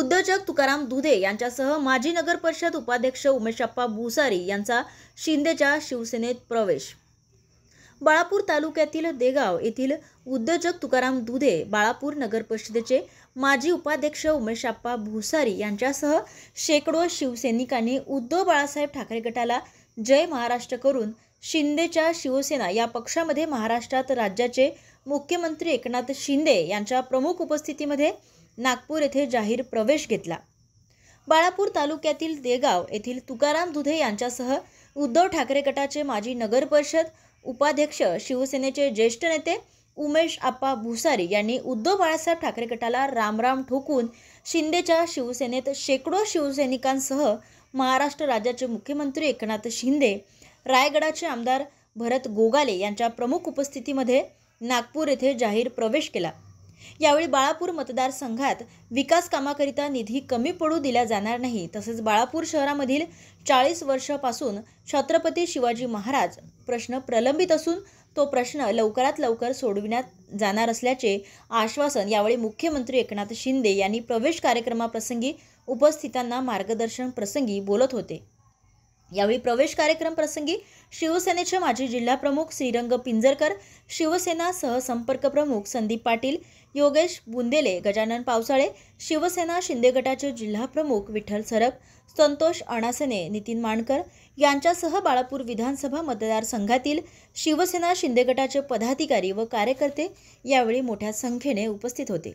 उद्योजक तुकाराम दुधे यांच्यासह माजी नगर परिषद उपाध्यक्ष उमेशप्पा भुसारी यांचा शिंदेच्या शिवसेनेत प्रवेश बाळापूर तालुक्यातील देगाव येथील उद्योजक तुकाराम दुधे बाळापूर नगर परिषदेचे माजी उपाध्यक्ष उमेशप्पा भुसारी यांच्यासह शेकडो शिवसैनिकांनी उद्धव बाळासाहेब ठाकरे गटाला जय महाराष्ट्र करून शिंदेच्या शिवसेना या पक्षामध्ये महाराष्ट्रात राज्याचे मुख्यमंत्री एकनाथ शिंदे यांच्या प्रमुख उपस्थितीमध्ये नागपूर येथे जाहीर प्रवेश घेतला बाळापूर तालुक्यातील देगाव येथील तुकाराम दुधे यांच्यासह उद्धव ठाकरे गटाचे माजी नगरपरिषद उपाध्यक्ष शिवसेनेचे ज्येष्ठ नेते उमेश आप्पा भुसारी यांनी उद्धव बाळासाहेब ठाकरे गटाला रामराम ठोकून शिंदेच्या शिवसेनेत शेकडो शिवसैनिकांसह महाराष्ट्र राज्याचे मुख्यमंत्री एकनाथ शिंदे रायगडाचे आमदार भरत गोगाले यांच्या प्रमुख उपस्थितीमध्ये नागपूर येथे जाहीर प्रवेश केला यावेळी बाळापूर मतदारसंघात विकास कामाकरिता निधी कमी पडू दिला जाणार नाही तसेच बाळापूर शहरामधील चाळीस वर्षापासून छत्रपती शिवाजी महाराज प्रश्न प्रलंबित असून तो प्रश्न लवकरात लवकर सोडविण्यात जाणार असल्याचे आश्वासन यावेळी मुख्यमंत्री एकनाथ शिंदे यांनी प्रवेश कार्यक्रमाप्रसंगी उपस्थितांना मार्गदर्शन प्रसंगी बोलत होते यावेळी प्रवेश कार्यक्रम प्रसंगी शिवसेनेचे माजी जिल्हाप्रमुख श्रीरंग पिंजरकर शिवसेना सहसंपर्क प्रमुख संदीप पाटील योगेश बुंदेले गजानन पावसाळे शिवसेना शिंदे गटाचे जिल्हाप्रमुख विठ्ठल सरप संतोष अणासने नितीन माणकर यांच्यासह बाळापूर विधानसभा मतदारसंघातील शिवसेना शिंदे गटाचे पदाधिकारी व कार्यकर्ते यावेळी मोठ्या संख्येने उपस्थित होते